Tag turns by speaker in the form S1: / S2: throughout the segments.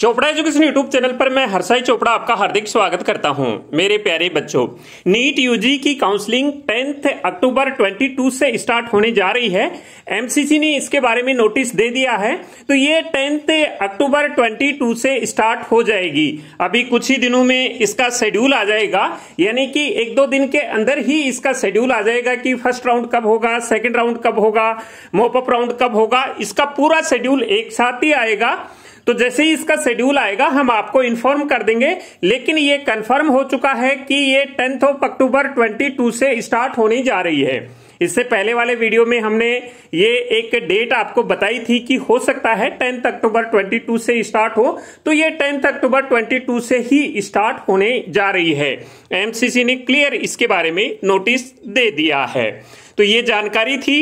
S1: Chopra education YouTube channel पर मैं हर्षाई चोपड़ा आपका हार्दिक स्वागत करता हूं मेरे प्यारे बच्चों नीट यूजी की काउंसलिंग 10 अक्टूबर 22 से स्टार्ट होने जा रही है एमसीसी ने इसके बारे में नोटिस दे दिया है तो ये टेंथ अक्टूबर 22 से स्टार्ट हो जाएगी अभी कुछ ही दिनों में इसका शेड्यूल आ जाएगा यानी कि एक दो दिन के अंदर ही इसका शेड्यूल आ जाएगा कि फर्स्ट राउंड कब होगा सेकेंड राउंड कब होगा मोपअप राउंड कब होगा इसका पूरा शेड्यूल एक साथ ही आएगा तो जैसे ही इसका शेड्यूल आएगा हम आपको इन्फॉर्म कर देंगे लेकिन ये कंफर्म हो चुका है कि ये टेंथ ऑफ अक्टूबर 22 से स्टार्ट होने जा रही है इससे पहले वाले वीडियो में हमने ये एक डेट आपको बताई थी कि हो सकता है टेंथ अक्टूबर 22 से स्टार्ट हो तो ये टेंथ अक्टूबर 22 से ही स्टार्ट होने जा रही है एमसीसी ने क्लियर इसके बारे में नोटिस दे दिया है तो ये जानकारी थी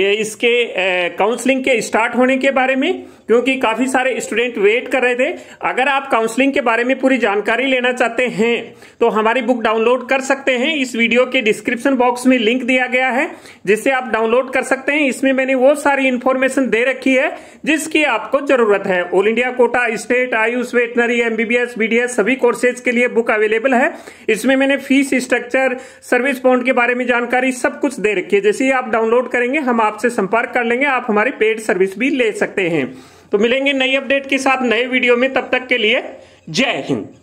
S1: इसके काउंसलिंग के स्टार्ट होने के बारे में क्योंकि काफी सारे स्टूडेंट वेट कर रहे थे अगर आप काउंसलिंग के बारे में पूरी जानकारी लेना चाहते हैं तो हमारी बुक डाउनलोड कर सकते हैं इस वीडियो के डिस्क्रिप्शन बॉक्स में लिंक दिया गया है जिससे आप डाउनलोड कर सकते हैं इसमें मैंने वो सारी इन्फॉर्मेशन दे रखी है जिसकी आपको जरूरत है all India quota state AYUSH veterinary MBBS BDS सभी कोर्सेज के लिए बुक अवेलेबल है इसमें मैंने फीस स्ट्रक्चर सर्विस पॉइंट के बारे में जानकारी सब कुछ दे रखी है जैसे ही आप डाउनलोड करेंगे हमारे आपसे संपर्क कर लेंगे आप हमारी पेड सर्विस भी ले सकते हैं तो मिलेंगे नई अपडेट के साथ नए वीडियो में तब तक के लिए जय हिंद